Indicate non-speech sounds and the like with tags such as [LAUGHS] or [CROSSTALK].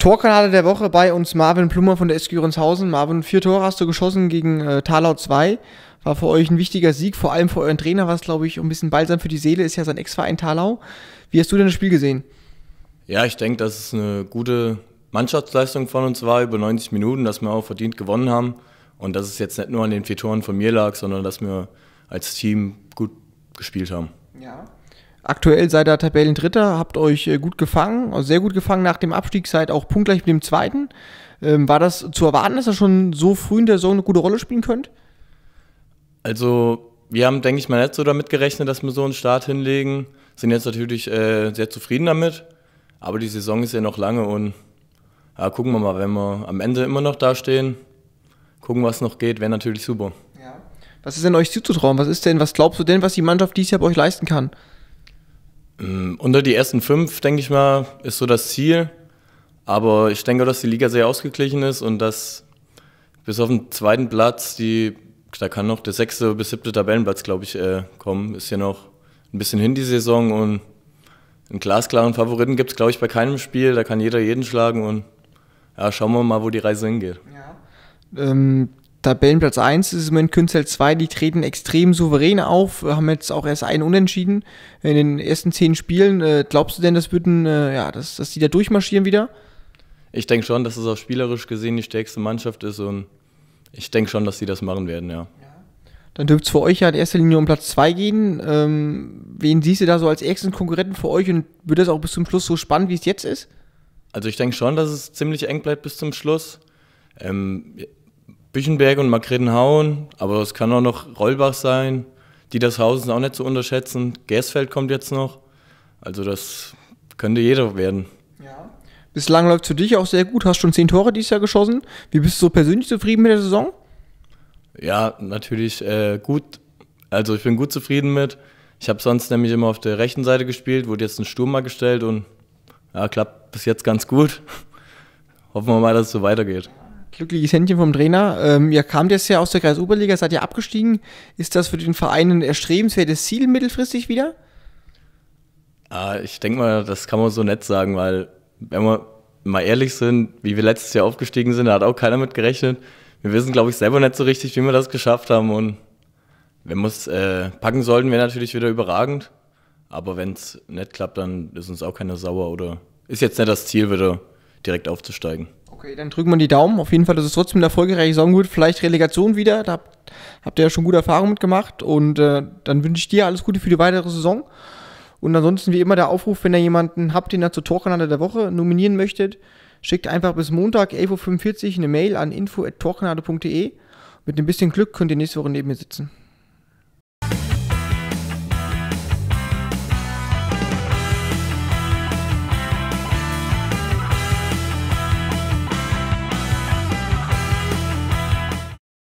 Torkanade der Woche bei uns Marvin Plummer von der SG Rönshausen. Marvin, vier Tore hast du geschossen gegen äh, Thalau 2. War für euch ein wichtiger Sieg, vor allem für euren Trainer war es, glaube ich, ein bisschen balsam für die Seele, ist ja sein Ex-Verein Thalau. Wie hast du denn das Spiel gesehen? Ja, ich denke, dass es eine gute Mannschaftsleistung von uns war, über 90 Minuten, dass wir auch verdient gewonnen haben. Und dass es jetzt nicht nur an den vier Toren von mir lag, sondern dass wir als Team gut gespielt haben. Ja. Aktuell seid ihr Tabellendritter, habt euch äh, gut gefangen, also sehr gut gefangen nach dem Abstieg, seid auch punktgleich mit dem zweiten. Ähm, war das zu erwarten, dass ihr schon so früh in der Saison eine gute Rolle spielen könnt? Also, wir haben, denke ich mal, nicht so damit gerechnet, dass wir so einen Start hinlegen. Sind jetzt natürlich äh, sehr zufrieden damit, aber die Saison ist ja noch lange und ja, gucken wir mal, wenn wir am Ende immer noch dastehen, gucken, was noch geht, wäre natürlich super. Ja. Was ist denn euch zuzutrauen? Was ist denn, was glaubst du denn, was die Mannschaft dieses Jahr bei euch leisten kann? Mm, unter die ersten fünf, denke ich mal, ist so das Ziel. Aber ich denke auch, dass die Liga sehr ausgeglichen ist und dass bis auf den zweiten Platz, die, da kann noch der sechste bis siebte Tabellenplatz, glaube ich, äh, kommen. Ist hier noch ein bisschen hin die Saison und einen glasklaren Favoriten gibt es, glaube ich, bei keinem Spiel. Da kann jeder jeden schlagen und ja, schauen wir mal, wo die Reise hingeht. Ja. Ähm, Tabellenplatz 1 ist im Moment Künzel 2, die treten extrem souverän auf, äh, haben jetzt auch erst einen Unentschieden in den ersten zehn Spielen. Äh, glaubst du denn, das wird äh, ja, dass, dass die da durchmarschieren wieder? Ich denke schon, dass es auch spielerisch gesehen die stärkste Mannschaft ist und ich denke schon, dass sie das machen werden, ja. Dann dürfte es für euch ja in erster Linie um Platz 2 gehen. Ähm, wen siehst du da so als ersten Konkurrenten für euch und wird das auch bis zum Schluss so spannend, wie es jetzt ist? Also ich denke schon, dass es ziemlich eng bleibt bis zum Schluss. Ähm, Büchenberg und Makredenhauen, aber es kann auch noch Rollbach sein. Die das Dietershausen ist auch nicht zu unterschätzen. Gersfeld kommt jetzt noch. Also das könnte jeder werden. Ja. Bislang läuft es für dich auch sehr gut. Hast schon zehn Tore dieses Jahr geschossen. Wie bist du so persönlich zufrieden mit der Saison? Ja, natürlich äh, gut. Also ich bin gut zufrieden mit. Ich habe sonst nämlich immer auf der rechten Seite gespielt, wurde jetzt ein Sturm mal gestellt und ja, klappt bis jetzt ganz gut. [LAUGHS] Hoffen wir mal, dass es so weitergeht glückliches Händchen vom Trainer. Ähm, ihr kamt jetzt ja aus der Kreisoberliga, seid ja abgestiegen. Ist das für den Verein ein erstrebenswertes Ziel mittelfristig wieder? Ah, ich denke mal, das kann man so nett sagen, weil wenn wir mal ehrlich sind, wie wir letztes Jahr aufgestiegen sind, da hat auch keiner mit gerechnet. Wir wissen, glaube ich, selber nicht so richtig, wie wir das geschafft haben. Und wenn wir es äh, packen sollten, wäre natürlich wieder überragend. Aber wenn es nicht klappt, dann ist uns auch keiner sauer oder ist jetzt nicht das Ziel, wieder direkt aufzusteigen. Okay, dann drücken wir die Daumen. Auf jeden Fall, dass es trotzdem eine erfolgreiche Saison gut. Vielleicht Relegation wieder. Da habt, ihr ja schon gute Erfahrungen mitgemacht. Und äh, dann wünsche ich dir alles Gute für die weitere Saison. Und ansonsten, wie immer, der Aufruf, wenn ihr jemanden habt, den ihr zur Torkanade der Woche nominieren möchtet, schickt einfach bis Montag 11.45 Uhr eine Mail an info.torkanade.de. Mit ein bisschen Glück könnt ihr nächste Woche neben mir sitzen.